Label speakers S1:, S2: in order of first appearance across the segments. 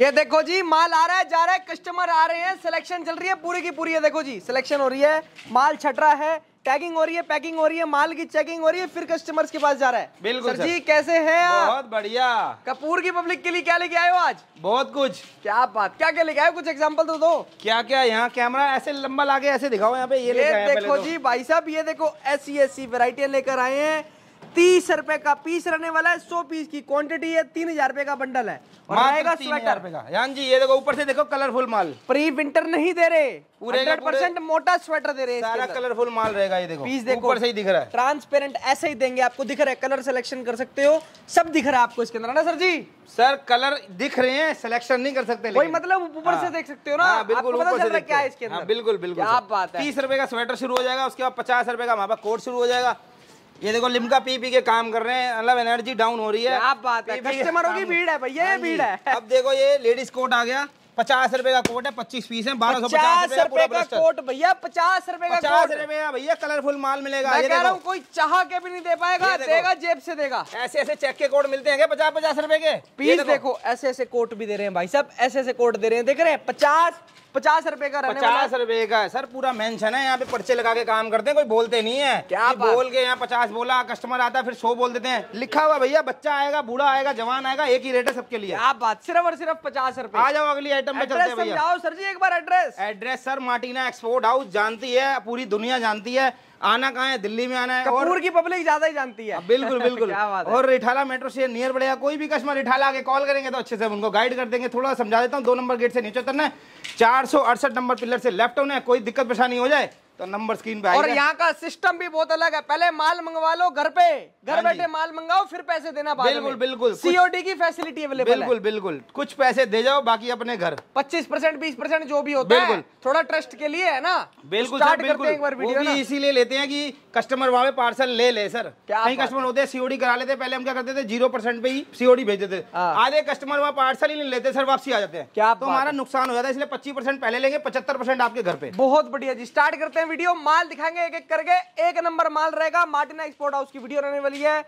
S1: ये देखो जी माल आ रहा है जा रहा है कस्टमर आ रहे हैं सिलेक्शन चल रही है पूरी की पूरी है देखो जी सिलेक्शन हो रही है माल छट रहा है टैगिंग हो रही है पैकिंग हो रही है माल की चेकिंग हो रही है फिर कस्टमर्स के पास जा रहा है बिल्कुल सर जी कैसे हैं आप बहुत बढ़िया कपूर की पब्लिक के लिए क्या लेके आए हो आज बहुत कुछ क्या बात क्या क्या लेके आए कुछ एग्जांपल तो दो क्या क्या यहाँ कैमरा ऐसे लंबा लागे ऐसे दिखाओ यहाँ पे ये, ये देखो तो। जी भाई साहब ये देखो ऐसी ऐसी वेराइटिया लेकर आए हैं तीस रुपए का पीस रहने वाला है सौ पीस की क्वांटिटी है तीन हजार रुपए का बंडल है और आएगा स्वेटर का यान जी ये देखो ऊपर से देखो कलरफुल माल प्री विंटर नहीं दे रहे पूरे परसेंट मोटा स्वेटर दे रहे सारा कलरफुल माल रहेगा ये देखो पीस देखो ऊपर से ही दिख रहा है ट्रांसपेरेंट ऐसे ही देंगे आपको दिख रहा है कलर सिलेक्शन कर सकते हो सब दिख रहा है आपको इसके अंदर ना सर जी सर कलर दिख रहे हैं सिलेक्शन नहीं कर सकते वही मतलब ऊपर से हाँ। देख सकते हो ना हाँ, बिल्कुल पता चल रहा क्या है इसके हाँ, अंदर बिल्कुल बिल्कुल आप बात है तीस रुपए का स्वेटर शुरू हो जाएगा उसके बाद पचास रुपए का हमारा कोट शुरू हो जाएगा ये देखो लिमका पी पी के काम कर रहे हैं मतलब एनर्जी डाउन हो रही है आप बात है कस्टमरों की भीड़ है भैया हाँ भीड़ है अब देखो ये लेडीज कोट आ गया पचास रुपए का कोट है पच्चीस पीस है बारह सौ पचास रुपए का कोट भैया पचास रुपए का पचास रुपए भैया कलरफुल माल मिलेगा मैं कह रहा हूँ कोई चाह के भी नहीं दे पाएगा देगा जेब से देगा ऐसे ऐसे चेक के कोट मिलते हैं पचास पचास रुपए के पीस देखो ऐसे ऐसे कोट भी दे रहे हैं भाई सब ऐसे ऐसे कोट दे रहे हैं देख रहे हैं पचास पचास रुपए का पचास रुपए का सर पूरा मेंशन है यहाँ पे पर्चे लगा के काम करते हैं कोई बोलते नहीं है क्या बोल के यहाँ पचास बोला कस्टमर आता है फिर सौ बोल देते हैं लिखा हुआ भैया बच्चा आएगा बूढ़ा आएगा जवान आएगा एक ही रेट है सबके लिए आप बात सिर्फ और सिर्फ पचास रुपए आ जाओ अगली आइटम आइटम पे चलते हैं भैया सर जी एक बार address address sir Martina export house जानती है पूरी दुनिया जानती है आना कहाँ है दिल्ली में आना है कपूर और... की पब्लिक ज्यादा ही जानती है हाँ, बिल्कुल बिल्कुल और रिठाला मेट्रो से नियर पड़ेगा कोई भी कस्टमर रिठाला आके कॉल करेंगे तो अच्छे से उनको गाइड कर देंगे थोड़ा समझा देता हूँ दो नंबर गेट से नीचे उतरना है चार नंबर पिलर से लेफ्ट होना है कोई दिक्कत परेशानी हो जाए तो नंबर स्क्रीन पे और यहाँ का सिस्टम भी बहुत अलग है पहले माल मंगवा लो घर पे घर हाँ बैठे माल मंगाओ फिर पैसे देना बिल्कुल बिल्कुल सीओडी की फैसिलिटी अवेलेबल बिल्कुल बिल्कुल कुछ पैसे दे जाओ बाकी अपने घर पच्चीस परसेंट बीस परसेंट जो भी होता है थोड़ा ट्रस्ट के लिए है ना बिल्कुल इसीलिए लेते हैं की कस्टमर वहाँ पे पार्सल ले ले सर कहीं कस्टमर होते हैं सीओडी करा लेते पहले हम क्या करते थे जीरो परसेंट पे ही सीओडी भेज देते हाँ। आधे कस्टमर वहाँ पार्सल ही नहीं लेते सर वापसी आ जाते हैं क्या तो हमारा नुकसान हो जाता है इसलिए पच्चीस परसेंट पहले लेंगे पचहत्तर परसेंट आपके घर पे बहुत बढ़िया जी स्टार्ट करते हैं वीडियो माल दिखाएंगे एक एक करके एक नंबर माल रहेगा मार्टिना एक्सपोर्ट हाउस की वीडियो रहने वाली है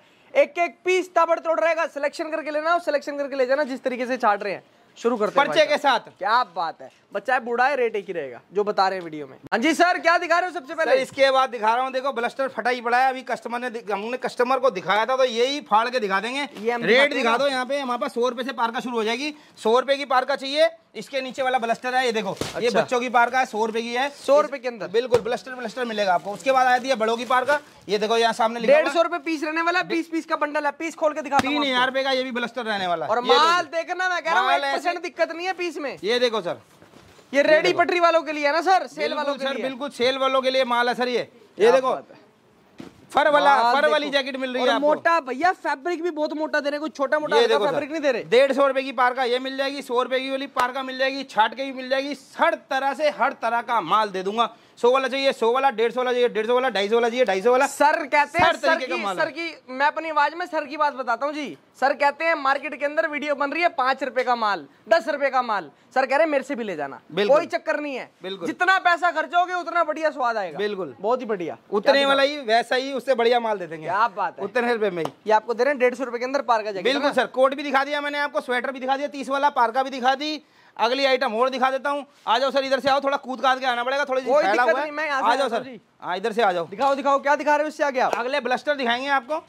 S1: एक एक पीस ताबड़ तोड़ रहेगा सिलेक्शन करके लेना सिलेक्शन करके ले जाना जिस तरीके से छाट रहे हैं शुरू करते हैं पर्चे के साथ क्या बात है बच्चा है बूढ़ा है रेट एक ही रहेगा जो बता रहे हैं वीडियो में हाँ जी सर क्या दिखा रहे हो सबसे पहले इसके बाद दिखा रहा हूँ देखो ब्लस्टर फटा ही पड़ा है अभी कस्टमर ने हमने कस्टमर को दिखाया था तो यही फाड़ के दिखा देंगे रेट दिखा दो यहाँ पे हमारे पास सौ रुपए से पार्का शुरू हो जाएगी सौ रुपए की पार्का चाहिए इसके नीचे वाला ब्लस्टर है ये देखो अच्छा। ये बच्चों की पार्का है सौ रुपए की है सौ रुपए के अंदर बिल्कुल ब्लस्टर ब्लस्टर मिलेगा आपको उसके बाद आया है बड़ों की पार्का ये देखो यहाँ सामने डेढ़ सौ रुपए पीस रहने वाला पीस पीस का बंडल है पीस खोल के दिखा तीन हजार रुपए का ये भी ब्लस्टर रहने वाला और माल देखना मैं कह रहा हूँ परसेंट दिक्कत नहीं है पीस में ये देखो सर ये रेडी पटरी वालों के लिए है ना सर सेल वालों के लिए बिल्कुल सेल वालों के लिए माल है सर ये ये देखो
S2: फर वाला फर वाली जैकेट मिल रही है आपको मोटा
S1: भैया फैब्रिक भी बहुत मोटा दे रहे कोई छोटा मोटा फैब्रिक नहीं दे रहे डेढ़ सौ रुपए की पारका ये मिल जाएगी सौ रुपए की वाली पारका मिल जाएगी छाट के भी मिल जाएगी हर तरह से हर तरह का माल दे दूंगा सौ वाला चाहिए सौ वाला डेढ़ सौ वाला चाहिए डेढ़ सौ वाला ढाई सौ वाला चाहिए ढाई सौ वाला सर कहते हैं सर की सर की मैं अपनी आवाज में सर की बात बताता हूँ जी सर कहते हैं मार्केट के अंदर वीडियो बन रही है पांच रुपए का माल दस रुपए का माल सर कह रहे हैं मेरे से भी ले जाना कोई चक्कर नहीं है बिल्कुल जितना पैसा खर्चोगे उतना बढ़िया स्वाद आएगा बिल्कुल बहुत ही बढ़िया उतने वाला ही वैसा ही उससे बढ़िया माल दे देंगे आप बात है उतने रुपए में ये आपको दे रहे हैं डेढ़ सौ रुपए के अंदर पार्का जाएगा बिल्कुल सर कोट भी दिखा दिया मैंने आपको स्वेटर भी दिखा दिया तीस वाला पार्का भी दिखा दी अगली आइटम और दिखा देता हूँ आ जाओ सर इधर से आओ थोड़ा कूद काद के आना पड़ेगा थोड़ी आ जाओ सर हाँ इधर से आ जाओ दिखाओ दिखाओ क्या दिखा रहे हो उससे आगे आप अगले ब्लस्टर दिखाएंगे आपको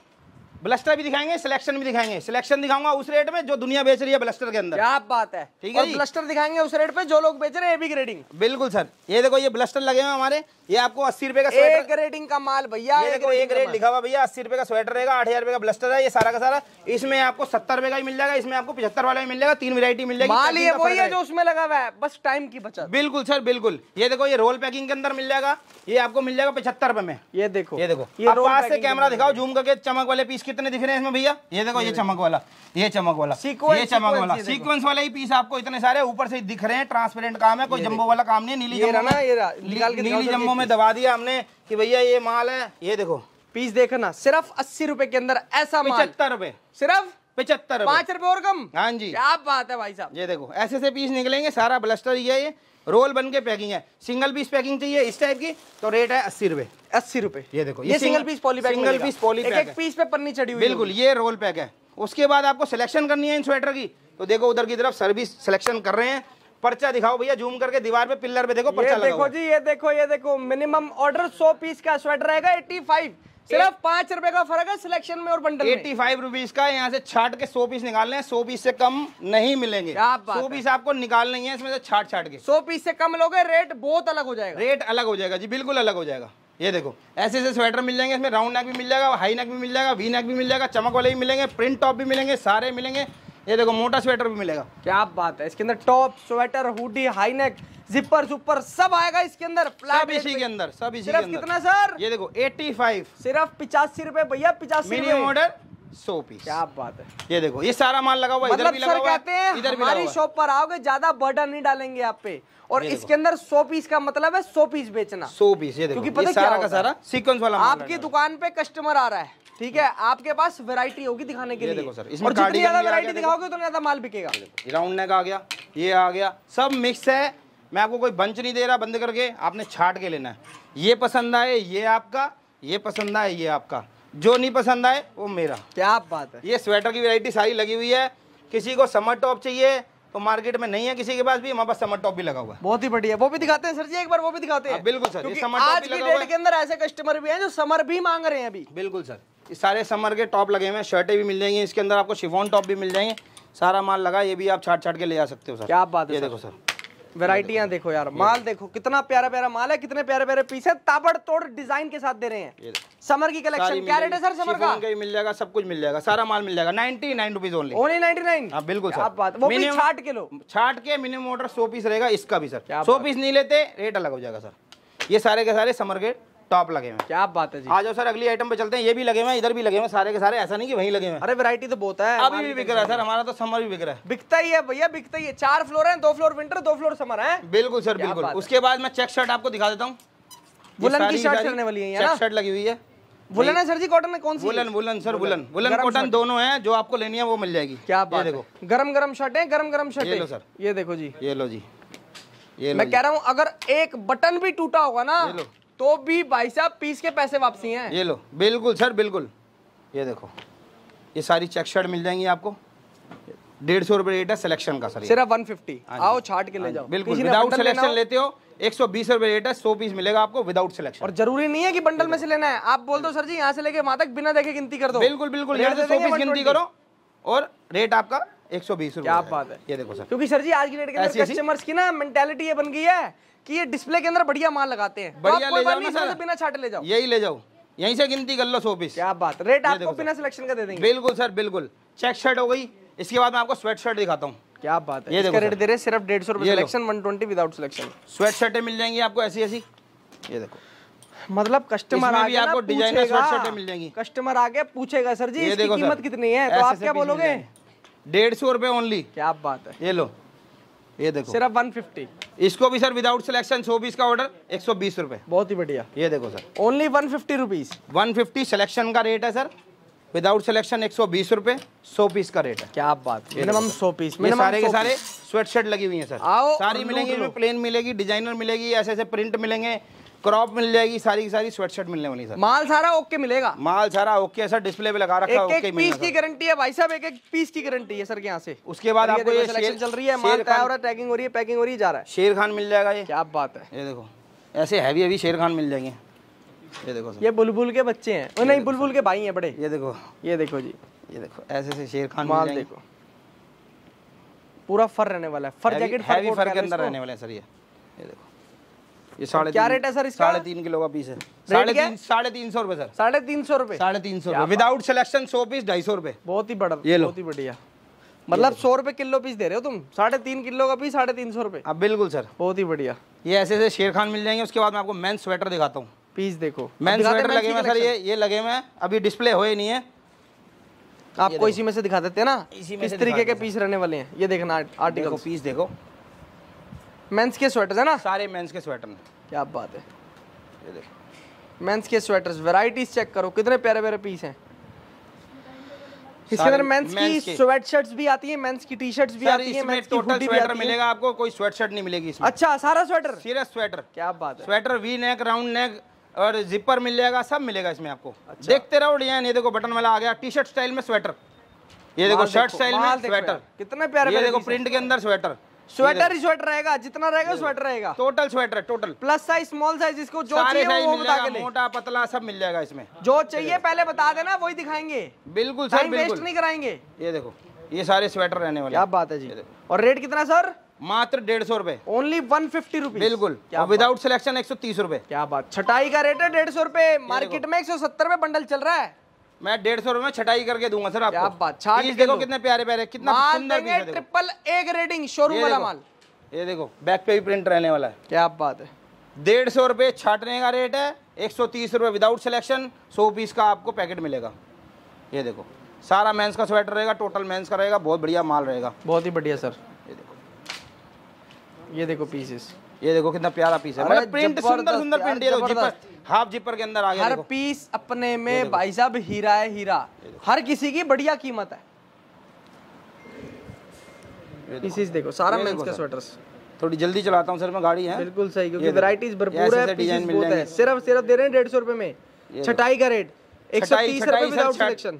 S1: ब्लस्टर भी दिखाएंगे सिलेक्शन भी दिखाएंगे सिलेक्शन दिखाऊंगा उस रेट में जो दुनिया बेच रही है ब्लस्टर के अंदर क्या बात है ठीक है ब्लस्टर दिखाएंगे उस रेट पे जो लोग बेच रहे हैं भी ग्रेडिंग बिल्कुल सर ये देखो ये ब्लस्टर लगे हुए हमारे ये आपको अस्सी रुपए का एक रेटिंग का माल भैया एक रेट लिखा हुआ भैया अस्सी रुपए का स्वेटर रहेगा आठ हजार रुपए का ब्लस्टर है ये सारा का सारा इसमें आपको सत्तर रुपए का ही मिल जाएगा इसमें आपको पचहत्तर वाला भी मिल जाएगा तीन वेरायटी मिल जाएगी माल ये वही है जो उसमें लगा हुआ है बस टाइम की बचत बिल्कुल सर बिल्कुल ये देखो ये रोल पैकिंग के अंदर मिल जाएगा ये आपको मिल जाएगा पचहत्तर रुपए में ये देखो ये देखो ये से कैमरा दिखाओ जूम करके चमक वाले पीस की कितने दिख रहे हैं इसमें भैया ये देखो ये चमक वाला ये चमक वाला सीक्वेंस ये चमक वाला सीक्वेंस वाला ही पीस आपको इतने सारे ऊपर से दिख रहे हैं ट्रांसपेरेंट काम है कोई जम्बो वाला काम नहीं नीली जम्बो नीली जम्बो में दबा दिया हमने की भैया ये माल है ये देखो पीस देखना सिर्फ अस्सी रुपए के अंदर ऐसा पचहत्तर रुपए सिर्फ पचहत्तर पांच रुपए और कम हाँ जी क्या बात है भाई साहब ये देखो ऐसे से पीस निकलेंगे सारा ब्लस्टर ये रोल बन के पैकिंग है सिंगल पीस पैकिंग चाहिए इस टाइप की तो रेट है अस्सी रुपए अस्सी रुपए ये देखो ये, single piece poly pack single piece poly एक, पीस पे पन्नी चढ़ी हुई बिल्कुल ये रोल पैक है उसके बाद आपको सिलेक्शन करनी है इन स्वेटर की तो देखो उधर की तरफ सर्विस सिलेक्शन कर रहे हैं पर्चा दिखाओ भैया जूम करके दीवार पे पिलर पे देखो पर्चा ये देखो जी ये देखो ये देखो मिनिमम ऑर्डर सौ पीस का स्वेटर रहेगा एट्टी फाइव सिर्फ पांच रुपए का फर्क है सिलेक्शन में और बंडल एट्टी फाइव रुपीज का यहाँ से छाट के सौ पीस निकालने लें सौ पीस से कम नहीं मिलेंगे सौ पीस आपको नहीं है इसमें से छाट छाट के सौ पीस से कम लोगे रेट बहुत अलग हो जाएगा रेट अलग हो जाएगा जी बिल्कुल अलग हो जाएगा ये देखो ऐसे ऐसे स्वेटर मिल जाएंगे इसमें राउंड नेक भी मिल जाएगा हाई नेक भी मिल जाएगा वी नेक भी मिल जाएगा चमक वाले भी मिलेंगे प्रिंट टॉप भी मिलेंगे सारे मिलेंगे ये देखो मोटा स्वेटर भी मिलेगा क्या बात है इसके अंदर top sweater hoodie high neck zipper super सब आएगा इसके अंदर सब इसी के अंदर सब इसी सिर्फ कितना सर ये देखो 85 सिर्फ पिचासी रुपए भैया पिचासी ऑर्डर सौ पीस क्या बात है ये देखो ये सारा माल लगा हुआ मतलब इधर भी लगा हुआ कहते हैं हमारी शॉप पर आओगे ज्यादा बर्डन नहीं डालेंगे आप पे और इसके अंदर सौ पीस का मतलब है सौ पीस बेचना सौ पीस ये देखो क्योंकि पता सारा का सारा सीक्वेंस वाला आपकी दुकान पे कस्टमर आ रहा है ठीक है आपके पास वैरायटी होगी दिखाने के लिए देखो सर इसमें जितनी ज्यादा वैरायटी दिखाओगे उतना ज्यादा माल बिकेगा राउंड नेक आ गया ये आ गया सब मिक्स है मैं आपको कोई बंच नहीं दे रहा बंद करके आपने छाट के लेना है ये पसंद आए ये आपका ये पसंद आए ये आपका जो नहीं पसंद आए वो मेरा क्या बात है ये स्वेटर की वेरायटी सारी लगी हुई है किसी को समर टॉप चाहिए तो मार्केट में नहीं है किसी के पास भी हमारे पास समर टॉप भी लगा हुआ है बहुत ही बढ़िया वो भी दिखाते हैं सर जी एक बार वो भी दिखाते हैं हाँ, बिल्कुल सर समर आज की डेट के अंदर ऐसे कस्टमर भी हैं जो समर भी मांग रहे हैं अभी बिल्कुल सर सारे समर के टॉप लगे हुए हैं शर्टें भी मिल जाएंगी इसके अंदर आपको शिफोन टॉप भी मिल जाएंगे सारा माल लगा ये भी आप छाट छाट के ले जा सकते हो सर क्या बात है ये देखो सर वेराइटियाँ देखो यार माल देखो कितना प्यारा प्यारा माल है कितने प्यारे प्यारे पीस है तोड़ डिजाइन के साथ दे रहे हैं समर की कलेक्शन क्या रेट है सर समर का मिल जाएगा सब कुछ मिल जाएगा सारा माल मिल जाएगा ninety nine rupees only only ninety nine बिल्कुल सर बात वो भी छाट लो छाट के मिनिमम ऑर्डर सौ पीस रहेगा इसका भी सर सौ पीस नहीं लेते रेट अलग हो जाएगा सर ये सारे के सारे समर के टॉप लगे हुए क्या बात है जी आ जाओ सर अगली आइटम पे चलते हैं ये भी लगे हुए इधर भी लगे हुए सारे के सारे ऐसा नहीं कि वहीं लगे हुए अरे वैरायटी तो बहुत है अभी भी बिक रहा है सर हमारा तो समर भी बिक रहा है बिकता ही है भैया बिकता ही है चार फ्लोर है दो फ्लोर विंटर दो फ्लोर समर है बिल्कुल सर बिल्कुल उसके बाद मैं चेक शर्ट आपको दिखा देता हूँ वुलन की शर्ट चलने वाली है चेक शर्ट लगी हुई है बुलन है सर जी कॉटन है कौन सी बुलन बुलन सर बुलन बुलन कॉटन दोनों है जो आपको लेनी है वो मिल जाएगी क्या बात देखो गरम गरम शर्ट है गरम गरम शर्ट ये लो सर ये देखो जी ये लो जी ये मैं कह रहा हूँ अगर एक बटन भी टूटा होगा ना तो भी भाई साहब पीस के पैसे वापसी हैं ये लो बिल्कुल सर बिल्कुल ये देखो ये सारी चेक शर्ट मिल जाएंगी आपको डेढ़ सौ रुपये रेट है सिलेक्शन का सर सिर्फ वन फिफ्टी हाँ आओ छाट के ले हाँ जाओ बिल्कुल विदाउट सिलेक्शन लेते हो एक सौ बीस रुपये रेट है सौ पीस मिलेगा आपको विदाउट सिलेक्शन और जरूरी नहीं है कि बंडल में से लेना है आप बोल दो सर जी यहाँ से लेके वहाँ तक बिना देखे गिनती कर दो बिल्कुल बिल्कुल सौ पीस गिनती करो और रेट आपका एक सौ बीस रूपए बात है ये देखो सर क्योंकि सर जी आज की डेट के अंदर कस्टमर्स की ना मेंटेलिटी ये बन गई है कि ये डिस्प्ले के अंदर बढ़िया माल लगाते हैं बढ़िया बिना छाटे ले जाओ यही ले जाओ यहीं से गिनती कर लो सौ पीस क्या बात रेट आपको बिना सिलेक्शन का दे देंगे बिल्कुल सर बिल्कुल चेक शर्ट हो गई इसके बाद मैं आपको स्वेट शर्ट दिखाता हूँ क्या बात है ये इसका रेट दे रहे सिर्फ डेढ़ सौ रुपये selection one twenty without selection sweat शर्टें मिल जाएंगी आपको ऐसी ऐसी ये देखो मतलब कस्टमर आगे आपको डिजाइनर स्वेट शर्टें मिल जाएंगी कस्टमर आगे पूछेगा सर जी इसकी कीमत कितनी है तो आप क्या बोलोगे डेढ़ सौ रुपये ओनली क्या बात है ये लो ये देखो सिर्फ वन फिफ्टी इसको भी सर विदाउट सिलेक्शन सौ पीस का ऑर्डर एक सौ बीस रुपए बहुत ही बढ़िया ये देखो sir only one fifty rupees one fifty selection का रेट है सर विदाउट सिलेक्शन एक सौ बीस रुपए सो पीस का रेट है क्या बात मिनिमम सौ पीस में सारे के सारे स्वेट शर्ट लगी हुई है सर आओ सारी मिलेंगी प्लेन मिलेगी डिजाइनर मिलेगी ऐसे ऐसे प्रिंट मिलेंगे क्रॉप मिल जाएगी सारी की सारी स्वेटशर्ट मिलने वाली सर माल सारा ओके मिलेगा माल सारा ओके सर डिस्प्ले पे लगा रखा है ओके पीस की गारंटी है भाई साहब एक एक पीस की गारंटी है सर यहाँ से उसके बाद आपको ये सिलेक्शन चल रही है माल तैयार हो रहा है टैगिंग हो रही है पैकिंग हो रही है जा रहा है शेर खान मिल जाएगा ये क्या बात है ये देखो ऐसे हैवी हैवी शेर खान मिल जाएंगे ये देखो ये बुलबुल के बच्चे हैं ओ नहीं बुलबुल के भाई हैं बड़े ये देखो ये देखो जी ये देखो ऐसे ऐसे शेर खान माल देखो पूरा फर रहने वाला है फर जैकेट हैवी फर के अंदर रहने वाला है सर ये ये देखो ये साढ़े क्या रेट है सर इसका साढ़े तीन किलो का पीस है साढ़े तीन सौ रुपए सर साढ़े तीन सौ रुपए साढ़े तीन सौ विदाउट सिलेक्शन सौ पीस ढाई सौ रुपए बहुत ही बड़ा ये बहुत ही बढ़िया मतलब सौ रुपए किलो पीस दे रहे हो तुम साढ़े तीन किलो का पीस साढ़े तीन सौ रुपए हाँ, बिल्कुल सर बहुत ही बढ़िया ये ऐसे ऐसे शेर खान मिल जाएंगे उसके बाद मैं आपको मैं स्वेटर दिखाता हूँ पीस देखो मैन स्वेटर लगे हुए सर ये ये लगे हुए हैं अभी डिस्प्ले हुए नहीं है आपको इसी में से दिखा देते हैं ना इसी में तरीके के पीस रहने वाले हैं ये देखना आर्टिकल पीस देखो मेंस के स्वेटर है ना सारे मेंस के स्वेटर हैं क्या बात है ये देखो मेंस के स्वेटर्स वैरायटीज चेक करो कितने प्यारे प्यारे पीस हैं इसके अंदर मेंस की स्वेटशर्ट्स भी आती है मेंस की टी शर्ट्स भी आती है मेंस की टोटल स्वेटर मिलेगा आपको कोई स्वेटशर्ट नहीं मिलेगी इसमें अच्छा सारा स्वेटर सीरियस स्वेटर क्या बात है sweater V neck round neck और जिपर मिल जाएगा सब मिलेगा इसमें आपको अच्छा। देखते रहो डिजाइन ये देखो बटन वाला आ गया टी शर्ट स्टाइल में स्वेटर ये देखो शर्ट स्टाइल में स्वेटर कितने प्यारे ये देखो प्रिंट के अंदर स्वेटर स्वेटर ही स्वेटर रहेगा जितना रहेगा स्वेटर रहेगा total sweater total plus size small size इसको जो चाहिए वो बता के मोटा पतला सब मिल जाएगा इसमें जो चाहिए पहले बता देना वही दिखाएंगे बिल्कुल सर वेस्ट नहीं कराएंगे ये देखो ये सारे स्वेटर रहने वाले क्या बात है जी और रेट कितना सर मात्र डेढ़ सौ रूपए ओनली वन फिफ्टी रुपीज बिल्कुल विदाउट सिलेक्शन एक सौ तीस रूपए क्या बात छटाई का रेट है डेढ़ सौ रूपए मार्केट में एक सौ सत्तर रूपए बंडल चल रहा है मैं डेढ़ सौ रुपए में छटाई करके दूंगा सर आपको बात छाटी देखो कितने प्यारे प्यारे कितना सुंदर ट्रिपल ए ग्रेडिंग शोरूम वाला माल ये देखो बैक पे भी प्रिंट रहने वाला है क्या बात है डेढ़ सौ रुपये छाटने का रेट है एक सौ तीस रुपये विदाउट सिलेक्शन सौ पीस का आपको पैकेट मिलेगा ये देखो सारा मेंस का स्वेटर रहेगा टोटल मेंस का रहेगा बहुत बढ़िया माल रहेगा बहुत ही बढ़िया सर ये देखो ये देखो पीसेस ये देखो कितना प्यारा पीस है मतलब प्रिंट सुंदर सुंदर प्रिंट ये जिपर हाफ जिपर के अंदर आ गया हर पीस अपने में भाई साहब हीरा है हीरा हर किसी की बढ़िया कीमत है पीसीस देखो सारा मेंस का स्वेटर्स थोड़ी जल्दी चलाता हूं सर मैं गाड़ी है बिल्कुल सही क्योंकि वैरायटीज भरपूर है डिजाइन मिल जाएंगे सिर्फ सिर्फ दे रहे हैं 150 रुपए में छटाई का रेट 130 रुपए विदाउट सिलेक्शन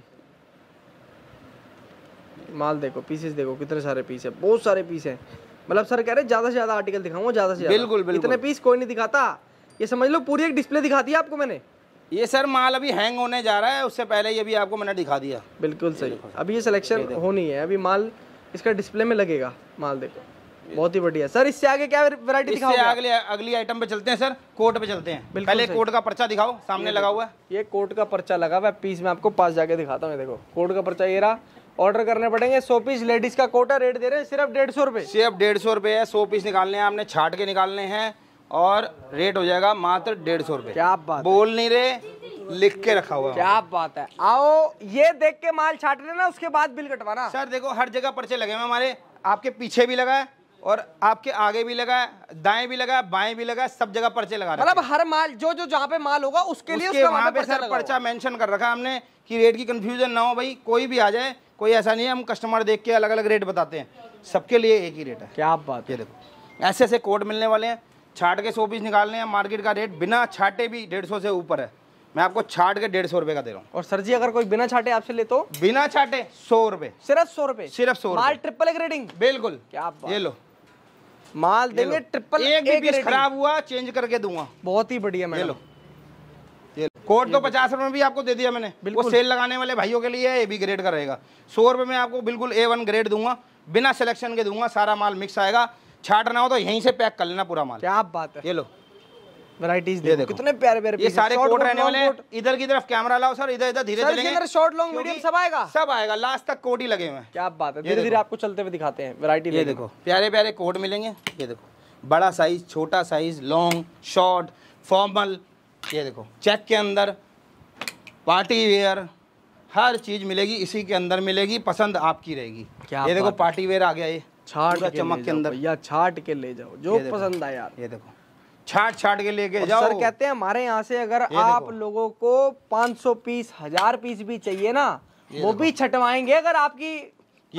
S1: माल देखो पीसेस देखो कितने सारे पीस है बहुत सारे पीस हैं मतलब सर कह रहे ज़्यादा से ज़्यादा आर्टिकल दिखाऊंगा ज़्यादा से बिल्कुल बिल्कुल इतने पीस कोई नहीं दिखाता ये समझ लो पूरी एक डिस्प्ले दिखा दी आपको मैंने ये सर माल अभी हैंग होने जा रहा है उससे पहले ये भी आपको मैंने दिखा दिया बिल्कुल सही अभी ये सिलेक्शन होनी है अभी माल इसका डिस्प्ले में लगेगा माल देखो बहुत ही बढ़िया सर इससे आगे क्या वैरायटी दिखाओ इससे अगले अगली आइटम पे चलते हैं सर कोट पे चलते हैं पहले कोट का पर्चा दिखाओ सामने लगा हुआ है ये कोट का पर्चा लगा हुआ है पीस में आपको पास जाके दिखाता हूँ देखो कोट का पर्चा ये रहा ऑर्डर करने पड़ेंगे सौ पीस लेडीज का कोटा रेट दे रहे हैं सिर्फ डेढ़ सौ रुपये सिर्फ डेढ़ सौ रुपये है सौ पीस निकालने हैं आपने छाट के निकालने हैं और रेट हो जाएगा मात्र डेढ़ सौ रुपये क्या बात बोल नहीं रहे लिख के रखा हुआ क्या बात है आओ ये देख के माल छाट लेना उसके बाद बिल कटवाना सर देखो हर जगह पर्चे लगे हुए हमारे आपके पीछे भी लगा है और आपके आगे भी लगा है दाएं भी लगा है बाएं भी लगा है सब जगह पर्चे लगा मतलब हर माल जो जो जहाँ पे माल होगा उसके, उसके लिए उसका वहाँ पे सर पर्चा मेंशन कर रखा है हमने कि रेट की कंफ्यूजन ना हो भाई कोई भी आ जाए कोई ऐसा नहीं है हम कस्टमर देख के अलग अलग रेट बताते हैं सबके लिए एक ही रेट है क्या बात ये देखो ऐसे ऐसे कोड मिलने वाले हैं छाट के सौ पीस निकालने हैं मार्केट का रेट बिना छाटे भी डेढ़ सौ से ऊपर है मैं आपको छाट के डेढ़ सौ रुपए का दे रहा हूँ और सर जी अगर कोई बिना छाटे आपसे ले तो बिना छाटे सौ रुपए सिर्फ सौ रुपए सिर्फ सौ माल ट्रिपल एक रेटिंग बिल्कुल क्या ये लो माल देंगे ट्रिपल एक, खराब हुआ चेंज करके दूंगा बहुत ही बढ़िया मैं लो कोट तो पचास रुपए में भी आपको दे दिया मैंने बिल्कुल सेल लगाने वाले भाइयों के लिए ए बी ग्रेड का रहेगा सौ रुपए में आपको बिल्कुल ए वन ग्रेड दूंगा बिना सिलेक्शन के दूंगा सारा माल मिक्स आएगा छाटना हो तो यहीं से पैक कर लेना पूरा माल क्या बात है ये लो वैरायटीज दे देखो कितने प्यारे प्यारे ये सारे कोट रहने वाले इधर की तरफ कैमरा लाओ सर इधर इधर धीरे धीरे शॉर्ट लॉन्ग मीडियम सब आएगा सब आएगा लास्ट तक कोट ही लगे हुए हैं क्या बात है धीरे धीरे आपको चलते हुए दिखाते हैं वैरायटी ये देखो प्यारे प्यारे कोट मिलेंगे ये देखो बड़ा साइज छोटा साइज लॉन्ग शॉर्ट फॉर्मल ये देखो चेक के अंदर पार्टी वेयर हर चीज़ मिलेगी इसी के अंदर मिलेगी पसंद आपकी रहेगी क्या ये देखो पार्टी वेयर आ गया ये छाट का चमक के अंदर या छाट के ले जाओ जो पसंद आए यार ये देखो छाट छाट के लेके जाओ सर कहते हैं हमारे यहाँ से अगर आप लोगों को 500 पीस हजार पीस भी चाहिए ना वो भी छटवाएंगे अगर आपकी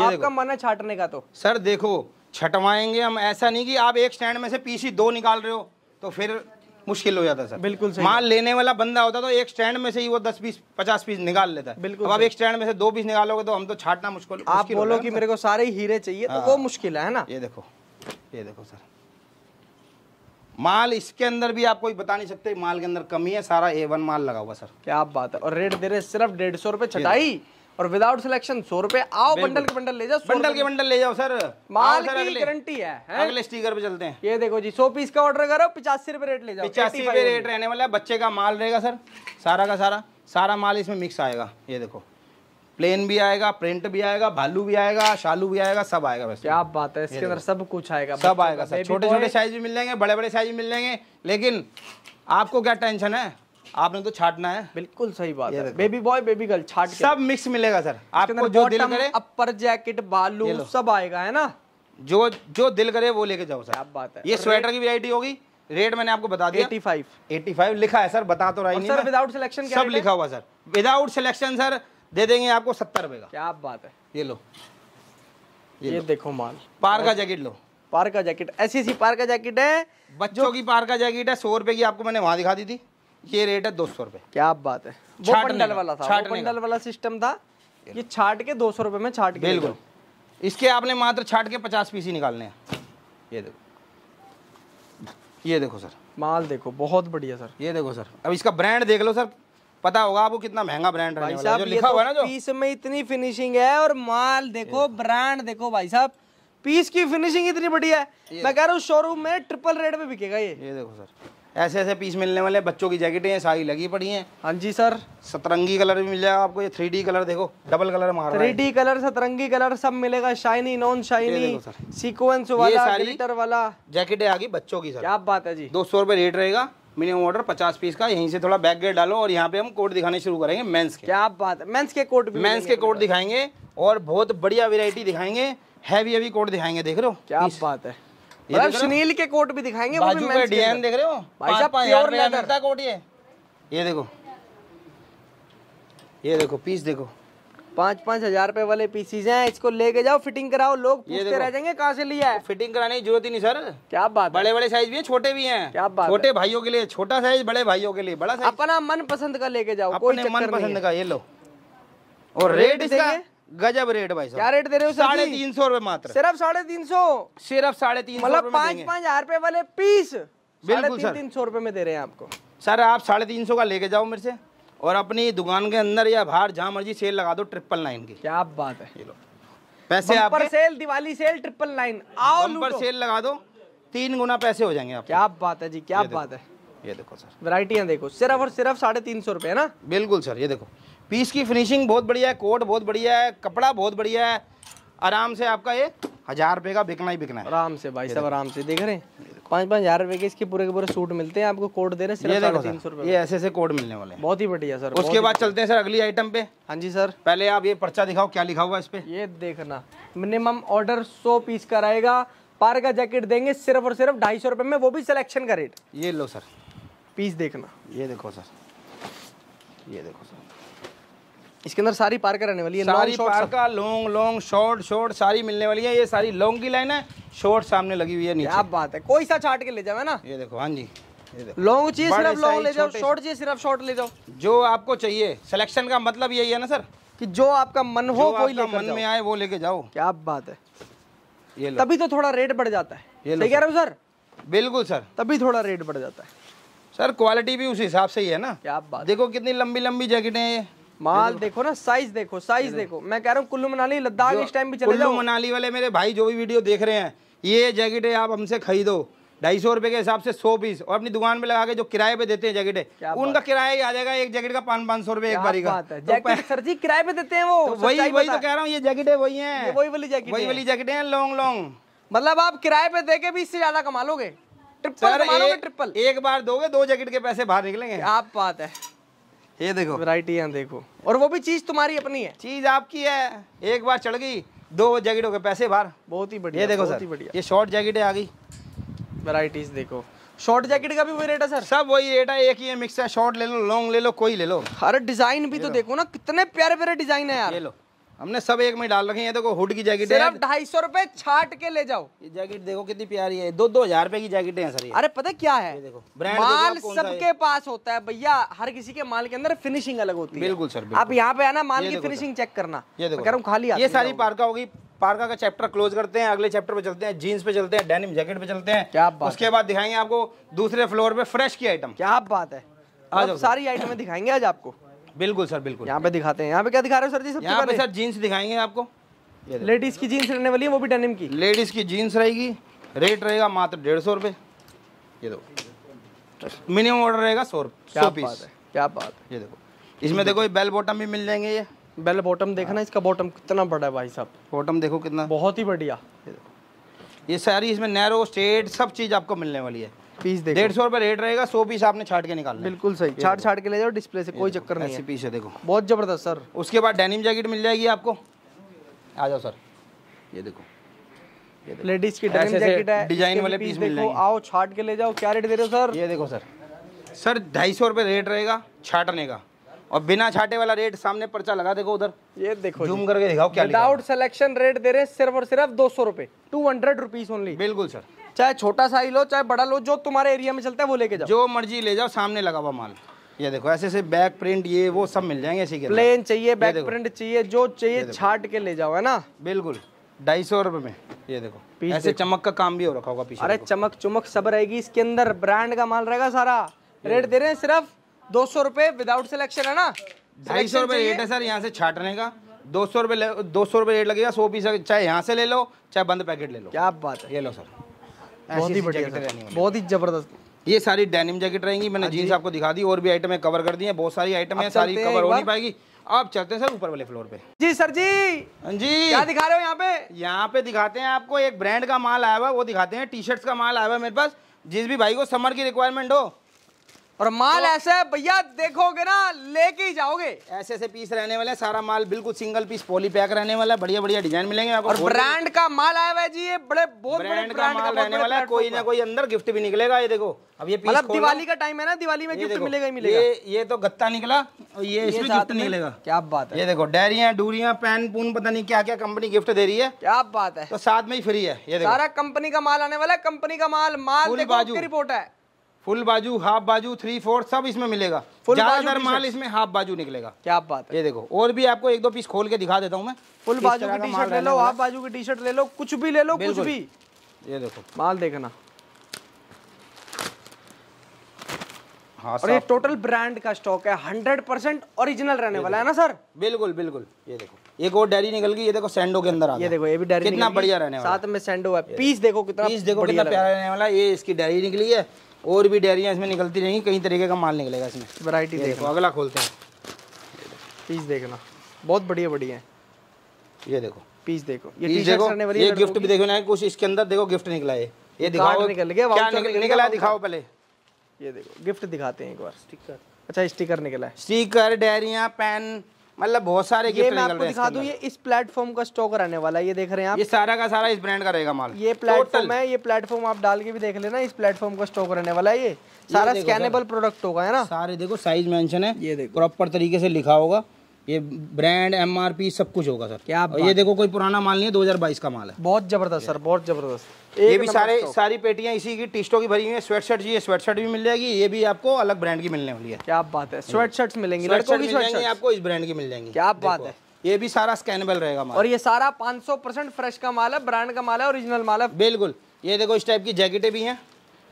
S1: आपका मन है छाटने का तो सर देखो छटवाएंगे हम ऐसा नहीं कि आप एक स्टैंड में से पीस ही दो निकाल रहे हो तो फिर मुश्किल हो जाता सर बिल्कुल सही माल लेने वाला बंदा होता तो एक स्टैंड में से ही वो दस पीस पचास पीस निकाल लेता बिल्कुल अब एक स्टैंड में से दो पीस निकालोगे तो हम तो छाटना मुश्किल आप बोलो कि मेरे को सारे हीरे चाहिए तो वो हाँ। मुश्किल है ना ये देखो ये देखो सर माल इसके अंदर भी आप कोई बता नहीं सकते माल के अंदर कमी है सारा ए वन माल लगा हुआ सर क्या आप बात है और रेट दे रहे सिर्फ डेढ़ सौ रुपए छटाई और विदाउट सिलेक्शन सौ रुपए आओ बंडल के बंडल ले जाओ बंडल के बंडल ले जाओ सर माल सर की गारंटी है, है अगले स्टीकर पे चलते हैं ये देखो जी सौ पीस का ऑर्डर करो पचासी रुपए रेट ले जाओ पचासी रुपए रेट रहने वाला है बच्चे का माल रहेगा सर सारा का सारा सारा माल इसमें मिक्स आएगा ये देखो प्लेन भी आएगा प्रिंट भी आएगा भालू भी आएगा शालू भी आएगा सब आएगा वैसे क्या बात है इसके अंदर सब कुछ आएगा सब आएगा सर छोटे छोटे साइज भी मिल जाएंगे बड़े बड़े साइज भी मिल जाएंगे लेकिन आपको क्या टेंशन है आपने तो छाटना है बिल्कुल सही बात है बेबी बॉय बेबी गर्ल छाट सब मिक्स मिलेगा सर आपको जो दिल करे अपर जैकेट बालू सब आएगा है ना जो जो दिल करे वो लेके जाओ सर आप बात है ये स्वेटर की वेरायटी होगी रेट मैंने आपको बता दिया 85 85 लिखा है सर बता तो रहा नहीं सर विदाउट सिलेक्शन सब लिखा हुआ सर विदाउट सिलेक्शन सर दे देंगे आपको सत्तर रुपए का क्या बात है ये लो ये, ये लो। देखो माल पार का जैकेट लो पार का जैकेट ऐसी ऐसी पार का जैकेट है बच्चों की पार का जैकेट है सौ रुपए की आपको मैंने वहां दिखा दी थी ये रेट है दो सौ रूपए क्या बात है वो पंडल वाला था वो पंडल वाला सिस्टम था ये छाट के दो सौ रूपये में छाट के बिल्कुल इसके आपने मात्र छाट के पचास पीस ही निकालने हैं ये देखो ये देखो सर माल देखो बहुत बढ़िया सर ये देखो सर अब इसका ब्रांड देख लो सर पता होगा आपको कितना महंगा ब्रांड भाई साहब लिखा तो हुआ ना जो पीस में इतनी फिनिशिंग है और माल देखो ब्रांड देखो भाई साहब पीस की फिनिशिंग इतनी बढ़िया है मैं कह रहा हूँ शोरूम में ट्रिपल रेट में बिकेगा ये ये देखो सर ऐसे ऐसे पीस मिलने वाले बच्चों की जैकेटें हैं सारी लगी पड़ी हैं हाँ जी सर सतरंगी कलर भी मिल जाएगा आपको ये थ्री कलर देखो डबल कलर मार थ्री डी कलर सतरंगी कलर सब मिलेगा शाइनी नॉन शाइनी सीक्वेंस वाला वाला जैकेटें आ गई बच्चों की सर क्या बात है जी दो सौ रुपये रेट रहेगा मिनिमम ऑर्डर पचास पीस का यहीं से थोड़ा बैक गेट डालो और यहाँ पे हम कोट दिखाने शुरू करेंगे मेंस के क्या बात है मेंस के कोट मेंस के कोट दिखाएंगे और बहुत बढ़िया वेरायटी दिखाएंगे हैवी हैवी कोट दिखाएंगे देख रहे हो क्या बात है मतलब सुनील के कोट भी दिखाएंगे वो भी पे डीएम देख रहे हो भाई साहब प्योर लेदर का कोट ये ये देखो ये देखो पीस देखो पाँच पाँच हजार रुपए वाले पीसीज हैं इसको लेके जाओ फिटिंग कराओ लोग पूछते रह जाएंगे कहाँ से लिया है फिटिंग कराने की जरूरत ही नहीं सर क्या बात बड़े बड़े साइज भी है छोटे भी हैं क्या बात छोटे भाइयों के लिए छोटा साइज बड़े भाइयों के लिए बड़ा साइज अपना मन पसंद का लेके जाओ अपने मन पसंद का ये लो और रेट इसका गजब रेट भाई क्या रेट दे रहे हो साढ़े तीन सौ रूपए मात्र सिर्फ साढ़े तीन सौ सिर्फ साढ़े तीन मतलब पाँच पाँच हजार रूपए वाले पीस
S2: बिल्कुल तीन, तीन
S1: सौ रूपए में दे रहे हैं आपको सर आप साढ़े तीन सौ का लेके जाओ मेरे से और अपनी दुकान के अंदर या बाहर जहाँ मर्जी सेल लगा दो ट्रिपल नाइन की क्या बात है ये पैसे आप sale Diwali sale triple nine आओ पर सेल लगा दो तीन गुना पैसे हो जाएंगे आप क्या बात है जी क्या बात है ये देखो सर वरायटियाँ देखो सिर्फ और सिर्फ साढ़े तीन सौ रुपये है ना बिल्कुल सर ये देखो पीस की फिनिशिंग बहुत बढ़िया है कोट बहुत बढ़िया है कपड़ा बहुत बढ़िया है आराम से आपका ये हजार रुपए का बिकना ही बिकना है आराम से भाई साहब आराम से देख रहे हैं पाँच पाँच हजार रुपए के इसके पूरे के पूरे सूट मिलते हैं आपको कोड दे रहे हैं तीन सौ ये ऐसे ऐसे कोड मिलने वाले हैं बहुत ही बढ़िया सर उसके बाद चलते हैं सर अगली आइटम पे हाँ जी सर पहले आप ये पर्चा दिखाओ क्या लिखा हुआ इस पे ये देखना मिनिमम ऑर्डर सौ पीस का रहेगा पार का जैकेट देंगे सिर्फ और सिर्फ ढाई सौ रुपये में वो भी सिलेक्शन का रेट ये लो सर पीस देखना ये देखो सर ये देखो सर इसके अंदर सारी पार रहने वाली है सारी पार लॉन्ग लॉन्ग शॉर्ट शॉर्ट सारी मिलने वाली है ये सारी लॉन्ग की लाइन है शॉर्ट सामने लगी हुई है नीचे आप बात है कोई सा छाट के ले जाओ है ना ये देखो हाँ जी लॉन्ग चाहिए सिर्फ लॉन्ग ले जाओ शॉर्ट चाहिए सिर्फ शॉर्ट ले जाओ जो आपको चाहिए सिलेक्शन का मतलब यही है ना सर कि जो आपका मन हो कोई मन में आए वो लेके जाओ क्या बात है ये तभी तो थोड़ा रेट बढ़ जाता है ये कह रहे हो सर बिल्कुल सर तभी थोड़ा रेट बढ़ जाता है सर क्वालिटी भी उस हिसाब से ही है ना क्या बात देखो कितनी लंबी लंबी जैकेटें हैं ये माल तो देखो ना साइज देखो साइज देखो मैं कह रहा हूँ कुल्लू मनाली लद्दाख इस टाइम भी चले कुल्लू मनाली वाले मेरे भाई जो भी वीडियो देख रहे हैं ये है आप हमसे खरीदो ढाई सौ रुपए के हिसाब से सौ पीस और अपनी दुकान पे लगा के जो किराए पे देते हैं जैकेट उनका किराया ही आ जाएगा एक जैकेट का पाँच पांच सौ रुपए एक बारी का तो सर जी किराए पे देते हैं वो तो वही वही तो कह रहा हूँ ये जैकेटें वही है वही वाली जैकेट वही वाली जैकेट है लॉन्ग लॉन्ग मतलब आप किराए पे देके भी इससे ज्यादा कमा लोगे ट्रिपल ट्रिपल एक बार दोगे दो जैकेट के पैसे बाहर निकलेंगे आप बात है ये देखो वैरायटी यहाँ देखो और वो भी चीज तुम्हारी अपनी है चीज आपकी है एक बार चढ़ गई दो जैकेटों के पैसे बाहर बहुत ही बढ़िया ये देखो बहुत ही बढ़िया ये शॉर्ट जैकेट है आ गई वैरायटीज देखो शॉर्ट जैकेट का भी वही रेट है सर सब वही रेट है एक ही मिक्स है शॉर्ट ले लो लॉन्ग ले लो कोई ले लो अरे डिजाइन भी तो देखो ना कितने प्यारे प्यारे डिजाइन है यार ले लो हमने सब एक में डाल रखे हैं देखो हुड की जैकेट सिर्फ ढाई सौ रुपए छाट के ले जाओ ये जैकेट देखो कितनी प्यारी है दो दो हजार रुपए की जैकेट है सर अरे पता क्या है देखो माल सबके पास होता है भैया हर किसी के माल के अंदर फिनिशिंग अलग होती है बिल्कुल सर आप यहाँ पे आना माल की फिनिशिंग चेक करना ये देखो खाली ये सारी पार्का होगी पार्का का चैप्टर क्लोज करते हैं अगले चैप्टर पे चलते हैं जीन्स पे चलते हैं डेनिम जैकेट पे चलते हैं क्या बात उसके बाद दिखाएंगे आपको दूसरे फ्लोर पे फ्रेश की आइटम क्या बात है सारी आइटमें दिखाएंगे आज आपको बिल्कुल सर बिल्कुल यहाँ पे दिखाते हैं यहाँ पे क्या दिखा रहे हो सर जी सब यहाँ पे सर जीन्स दिखाएंगे आपको लेडीज की जीन्स रहने वाली है वो भी डेनिम की लेडीज की जीन्स रहेगी रेट रहेगा मात्र डेढ़ सौ रुपये ये देखो मिनिमम ऑर्डर रहेगा सौ क्या पीस क्या बात है ये देखो इसमें देखो ये बेल बॉटम भी मिल जाएंगे ये बेल बॉटम देखना इसका बॉटम कितना बड़ा है भाई साहब बॉटम देखो कितना बहुत ही बढ़िया ये सारी इसमें नैरो स्टेट सब चीज़ आपको मिलने वाली है पीस देखो डेढ़ सौ रुपये रेट रहेगा सौ पीस आपने छाट के निकालना बिल्कुल सही छाट छाट के ले जाओ डिस्प्ले से कोई चक्कर नहीं ऐसी पीस है देखो बहुत ज़बरदस्त सर उसके बाद डेनिम जैकेट मिल जाएगी आपको आ जाओ सर ये देखो लेडीज की डेनिम जैकेट है डिजाइन वाले पीस मिल जाएंगे आओ छाट के ले जाओ क्या रेट दे रहे हो सर ये देखो सर सर ढाई सौ रुपये रेट रहेगा छाटने का और बिना छाटे वाला रेट सामने पर्चा लगा देखो उधर ये देखो जूम करके दिखाओ क्या विदाउट सिलेक्शन रेट दे रहे सिर्फ और सिर्फ दो सौ रुपए टू हंड्रेड रुपीज ओनली बिल्कुल सर चाहे छोटा सा ही लो चाहे बड़ा लो जो तुम्हारे एरिया में चलता है वो लेके जाओ जो मर्जी ले जाओ सामने लगा हुआ माल ये देखो ऐसे ऐसे बैक प्रिंट ये वो सब मिल जाएंगे इसी प्लेन चाहिए बैक प्रिंट चाहिए जो चाहिए छाट के ले जाओ है ना बिल्कुल ढाई सौ रुपए में ये देखो ऐसे चमक का काम भी हो रखा होगा पीछे अरे चमक चुमक सब रहेगी इसके अंदर ब्रांड का माल रहेगा सारा रेट दे रहे हैं सिर्फ दो सौ रुपये विदाउट सिलेक्शन है ना ढाई सौ रुपए रेट है सर यहाँ से छाटने का दो सौ रुपये दो सौ रूपये रेट लगेगा सौ पीस चाहे यहाँ से ले लो चाहे बंद पैकेट ले लो क्या बात है ये लो सर बहुत ही बढ़िया बहुत ही जबरदस्त ये सारी डेनिम जैकेट रहेंगी मैंने हाँ जीन्स आपको दिखा दी और भी आइटमें कवर कर दी है बहुत सारी आइटम है सारी कवर हो नहीं पाएगी आप चलते हैं सर ऊपर वाले फ्लोर पे जी सर जी हाँ जी क्या दिखा रहे हो यहाँ पे यहाँ पे दिखाते हैं आपको एक ब्रांड का माल आया हुआ वो दिखाते हैं टी शर्ट्स का माल आया हुआ मेरे पास जिस भी भाई को समर की रिक्वायरमेंट हो और माल तो, ऐसा है भैया देखोगे ना लेके ही जाओगे ऐसे ऐसे पीस रहने वाले सारा माल बिल्कुल सिंगल पीस पॉली पैक रहने वाला बढ़िया बढ़िया डिजाइन मिलेंगे आपको और ब्रांड का माल आया हुआ जी ये बड़े बहुत ब्रांड का माल रहने वाला है कोई ना कोई अंदर गिफ्ट भी निकलेगा ये देखो अब ये मतलब दिवाली का टाइम है ना दिवाली में गिफ्ट मिलेगा ही मिलेगा ये ये तो गत्ता निकला और ये इसमें गिफ्ट निकलेगा क्या बात है ये देखो डायरिया डूरिया पेन पून पता नहीं क्या क्या कंपनी गिफ्ट दे रही है क्या बात है तो साथ में ही फ्री है ये सारा कंपनी का माल आने वाला है कंपनी का माल माल रिपोर्ट है फुल बाजू हाफ बाजू थ्री फोर सब इसमें मिलेगा फुल ज्यादातर माल इसमें हाफ बाजू निकलेगा क्या बात है ये देखो और भी आपको एक दो पीस खोल के दिखा देता हूँ मैं फुल बाजू की टी शर्ट ले लो हाफ बाजू की टी शर्ट ले लो कुछ भी ले लो कुछ भी ये देखो माल देखना हाँ और ये टोटल ब्रांड का स्टॉक है हंड्रेड परसेंट ओरिजिनल रहने वाला है ना सर बिल्कुल बिल्कुल ये देखो एक और डेरी निकल गई ये देखो सैंडो के अंदर आ ये देखो ये भी डेरी कितना बढ़िया रहने वाला साथ में सैंडो है पीस देखो कितना पीस देखो कितना प्यारा रहने वाला ये इसकी डेरी निकली है और भी डेयरियाँ इसमें निकलती रहेंगी कई तरीके का माल निकलेगा इसमें वैरायटी देखो अगला खोलते हैं पीस देखना बहुत बढ़िया बढ़िया है ये देखो पीस देखो ये पीस देखो ये गिफ्ट भी देखो ना कुछ इसके अंदर देखो गिफ्ट निकला है ये दिखाओ निकल गया निकल, निकला दिखाओ पहले ये देखो गिफ्ट दिखाते हैं एक बार स्टिकर अच्छा स्टिकर निकला है स्टिकर डेयरियाँ पेन मतलब बहुत सारे ये मैं आपको दिखा दूं ये इस प्लेटफॉर्म का स्टॉक रहने वाला है ये देख रहे हैं आप ये सारा का सारा इस ब्रांड का रहेगा माल ये प्लेटफॉर्म है ये प्लेटफॉर्म आप डाल के भी देख लेना इस प्लेटफॉर्म का स्टॉक रहने वाला है ये सारा स्कैनेबल प्रोडक्ट होगा है ना सारे देखो साइज मेंशन है ये देखो प्रॉपर तरीके से लिखा होगा ये ब्रांड एमआरपी सब कुछ होगा सर क्या ये देखो कोई पुराना माल नहीं है 2022 का माल है बहुत जबरदस्त सर बहुत जबरदस्त ये भी सारे सारी पेटियां इसी की टिस्टों की भरी हुई है स्वेट शर्ट जी स्वेट शर्ट भी मिल जाएगी ये भी आपको अलग ब्रांड की मिलने वाली है क्या बात है स्वेट शर्ट मिलेंगी आपको इस ब्रांड की मिल जाएंगी क्या बात है ये भी सारा स्कैनेबल रहेगा और ये सारा पांच परसेंट फ्रेश का माल है ब्रांड का माल है ओरिजिनल माल है बिल्कुल ये देखो इस टाइप की जैकेटें भी हैं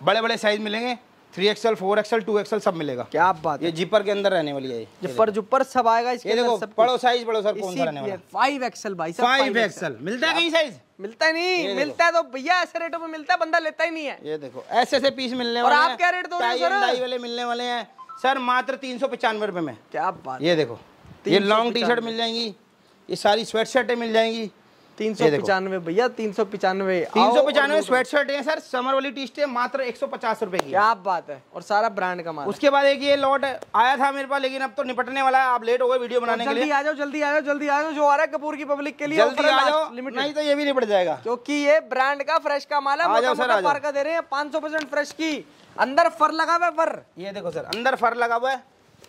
S1: बड़े बड़े साइज मिलेंगे three XL four XL two XL सब मिलेगा क्या बात ये जिपर के अंदर रहने वाली है जिपर जुपर सब आएगा इसके देखो पड़ो साइज पड़ो सर कौन सा रहने वाला फाइव एक्सएल भाई फाइव एक्सएल मिलता है कहीं साइज मिलता है नहीं मिलता है तो भैया ऐसे रेटों में मिलता है बंदा लेता ही नहीं है ये देखो ऐसे ऐसे पीस मिलने वाले और आप क्या रेट दो वाले मिलने वाले हैं सर मात्र तीन सौ पचानवे रुपए में क्या बात ये देखो ये लॉन्ग टी शर्ट मिल जाएंगी ये सारी स्वेट शर्टें मिल जाएंगी तीन सौ पचानवे भैया तीन सौ पचानवे तीन सौ पचानवे स्वेट शर्ट है सर समर वाली टी शर्ट है मात्र एक सौ पचास रुपए की क्या बात है और सारा ब्रांड का माल उसके बाद एक ये लॉट आया था मेरे पास लेकिन अब तो निपटने वाला है आप लेट हो गए वीडियो बनाने के लिए आ जाओ जल्दी आ जाओ जल्दी आ जाओ जो आ रहा है कपूर की पब्लिक के लिए जल्दी आ जाओ लिमिट नहीं तो ये भी निपट जाएगा क्योंकि ये ब्रांड का फ्रेश का माल है दे रहे हैं पांच सौ परसेंट फ्रेश की अंदर फर लगा हुआ है फर ये देखो सर अंदर फर लगा हुआ है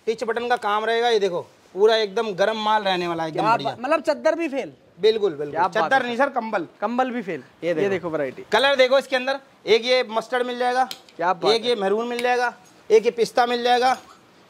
S1: टिच बटन का काम रहेगा ये देखो पूरा एकदम गर्म माल रहने वाला है मतलब चद्दर भी फेल बिल्कुल बिल्कुल नहीं सर कंबल कंबल भी फेल ये देखो, ये देखो वरायटी कलर देखो इसके अंदर एक ये मस्टर्ड मिल जाएगा क्या एक ये मेहरून मिल जाएगा एक ये पिस्ता मिल जाएगा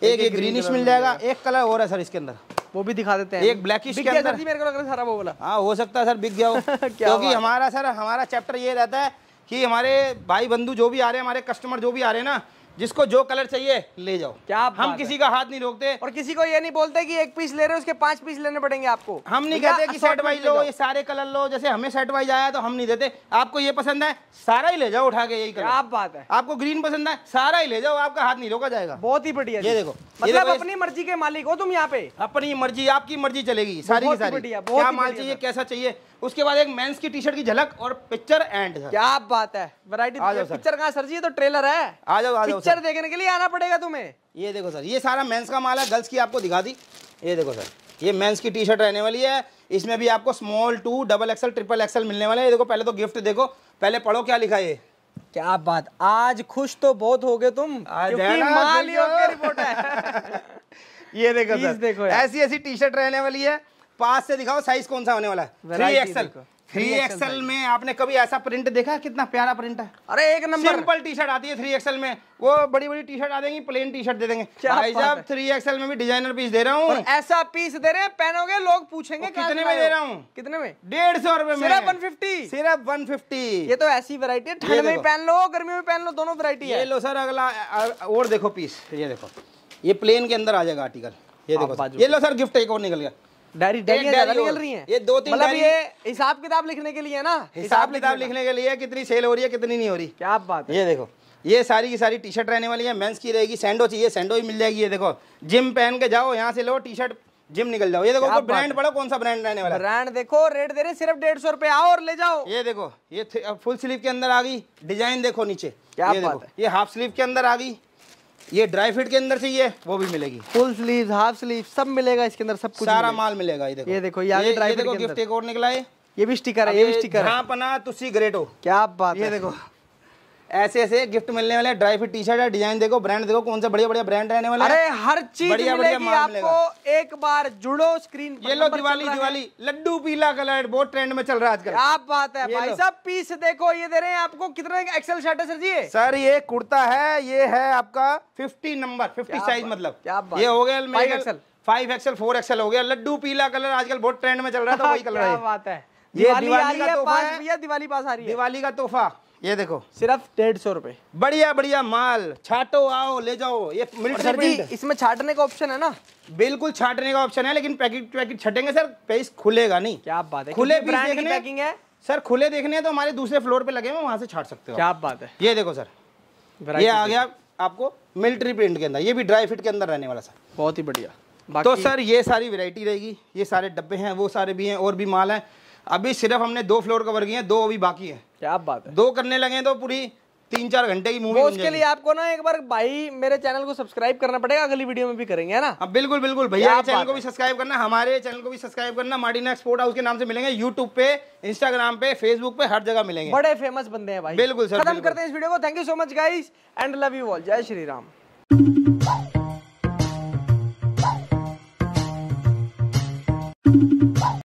S1: एक ये ग्रीनिश मिल जाएगा एक कलर हो रहा है सर इसके अंदर वो भी दिखा देते हैं एक ब्लैक सारा वो बोला हाँ हो सकता है सर बिक गया क्योंकि हमारा सर हमारा चैप्टर ये रहता है कि हमारे भाई बंधु जो भी आ रहे हैं हमारे कस्टमर जो भी आ रहे हैं ना जिसको जो कलर चाहिए ले जाओ क्या हम किसी का हाथ नहीं रोकते और किसी को ये नहीं बोलते कि एक पीस ले रहे हो उसके पांच पीस लेने पड़ेंगे आपको हम नहीं कहते कि सेट वाइज लो ये सारे कलर लो जैसे हमें सेट वाइज आया तो हम नहीं देते आपको ये पसंद है सारा ही ले जाओ उठा के यही कलर आप बात है आपको ग्रीन पसंद है सारा ही ले जाओ आपका हाथ नहीं रोका जाएगा बहुत ही बढ़िया ये देखो मतलब अपनी मर्जी के मालिक हो तुम यहाँ पे अपनी मर्जी आपकी मर्जी चलेगी सारी की सारी क्या माल चाहिए कैसा चाहिए उसके बाद एक मेंस की टी शर्ट की झलक और पिक्चर एंड क्या बात है वैरायटी पिक्चर कहाँ सर जी ये तो ट्रेलर है आ जाओ आ जाओ पिक्चर देखने के लिए आना पड़ेगा तुम्हें ये देखो सर ये सारा मेंस का माल है गर्ल्स की आपको दिखा दी ये देखो सर ये मेंस की टी शर्ट रहने वाली है इसमें भी आपको small two double XL triple XL मिलने वाले हैं देखो पहले तो गिफ्ट देखो पहले पढ़ो क्या लिखा है क्या बात आज खुश तो बहुत हो गए तुम ये देखो सर देखो ऐसी ऐसी टी शर्ट रहने वाली है पास से दिखाओ साइज कौन सा होने वाला है थ्री एक्सएल थ्री एक्सएल में आपने कभी ऐसा प्रिंट देखा कितना प्यारा प्रिंट है अरे एक नंबर सिंपल टी शर्ट आती है थ्री एक्सएल में वो बड़ी बड़ी टी शर्ट आ देंगी प्लेन टी शर्ट दे देंगे भाई साहब थ्री एक्सएल में भी डिजाइनर पीस दे रहा हूँ ऐसा पीस दे रहे हैं पहनोगे लोग पूछेंगे कितने में दे रहा हूँ कितने में डेढ़ सौ रूपये में सिर्फ वन फिफ्टी सिर्फ वन फिफ्टी ये तो ऐसी वरायटी है ठंड में पहन लो गर्मी में पहन लो दोनों वरायटी है लो सर अगला और देखो पीस ये देखो ये प्लेन के अंदर आ जाएगा आर्टिकल ये देखो ये लो सर गिफ्ट एक और निकल गया डायरी डायरी निकल रही हैं ये दो तीन मतलब ये हिसाब किताब लिखने के लिए ना हिसाब किताब लिखने के लिए कितनी सेल हो रही है कितनी नहीं हो रही क्या बात है ये देखो ये सारी की सारी टी शर्ट रहने वाली है मेंस की रहेगी सैंडो चाहिए सैंडो ही मिल जाएगी ये देखो जिम पहन के जाओ यहाँ से लो टी शर्ट जिम निकल जाओ ये देखो ब्रांड पड़ा कौन सा ब्रांड रहने वाला ब्रांड देखो रेट दे रहे सिर्फ डेढ़ सौ रुपए आओ और ले जाओ ये देखो ये फुल स्लीव के अंदर आ गई डिजाइन देखो नीचे क्या ये देखो ये हाफ स्लीव के अंदर आ गई ये ड्राई फिट के अंदर चाहिए वो भी मिलेगी फुल स्लीव हाफ स्लीव सब मिलेगा इसके अंदर सब कुछ सारा माल मिलेगा ये देखो ये देखो ये ड्राई फिट गिफ्ट एक और निकला है ये भी स्टिकर है ये भी स्टिकर है पना तुसी ग्रेट हो क्या बात ये देखो ऐसे ऐसे गिफ्ट मिलने वाले ड्राई फिट टी शर्ट है डिजाइन देखो ब्रांड देखो कौन सा बढ़िया बढ़िया ब्रांड रहने वाला अरे हर चीज बढ़िया बढ़िया आपको एक बार जुड़ो स्क्रीन ये लो दिवाली दिवाली लड्डू पीला कलर बहुत ट्रेंड में चल रहा है आजकल आप बात है भाई साहब पीस देखो ये दे रहे हैं आपको कितने एक्सेल शर्ट है सर जी सर ये कुर्ता है ये है आपका फिफ्टी नंबर फिफ्टी साइज मतलब ये हो गया फाइव एक्सएल फोर एक्सएल हो गया लड्डू पीला कलर आजकल बहुत ट्रेंड में चल रहा था वही कलर है है ये दिवाली, दिवाली का तोहफा है दिवाली पास आ रही है दिवाली का तोहफा ये देखो सिर्फ डेढ़ सौ रूपए बढ़िया बढ़िया माल छाटो आओ ले जाओ ये सर जी इसमें छाटने का ऑप्शन है ना बिल्कुल छाटने का ऑप्शन है लेकिन पैकेट पैकेट छटेंगे सर पेस खुलेगा नहीं क्या बात है खुले पैकिंग है सर खुले देखने हैं तो हमारे दूसरे फ्लोर पे लगे हुए वहां से छाट सकते हो क्या बात है ये देखो सर ये आ गया आपको मिलिट्री प्रिंट के अंदर ये भी ड्राई फिट के अंदर रहने वाला सर बहुत ही बढ़िया तो सर ये सारी वेरायटी रहेगी ये सारे डब्बे हैं वो सारे भी हैं और भी माल है अभी सिर्फ हमने दो फ्लोर कवर किए हैं दो अभी बाकी है क्या बात है दो करने लगे तो पूरी तीन चार घंटे की मूवी उसके लिए आपको ना एक बार भाई मेरे चैनल को सब्सक्राइब करना पड़ेगा अगली वीडियो में भी करेंगे ना अब बिल्कुल बिल्कुल भैया चैनल को भी सब्सक्राइब करना हमारे चैनल को भी सब्सक्राइब करना मार्टिना एक्सपोर्ट हाउस के नाम से मिलेंगे यूट्यूब पे इंस्टाग्राम पे फेसबुक पे हर जगह मिलेंगे बड़े फेमस बंदे हैं भाई बिल्कुल सर खत्म करते हैं इस वीडियो को thank you so much guys and love you all जय श्री राम Thank you.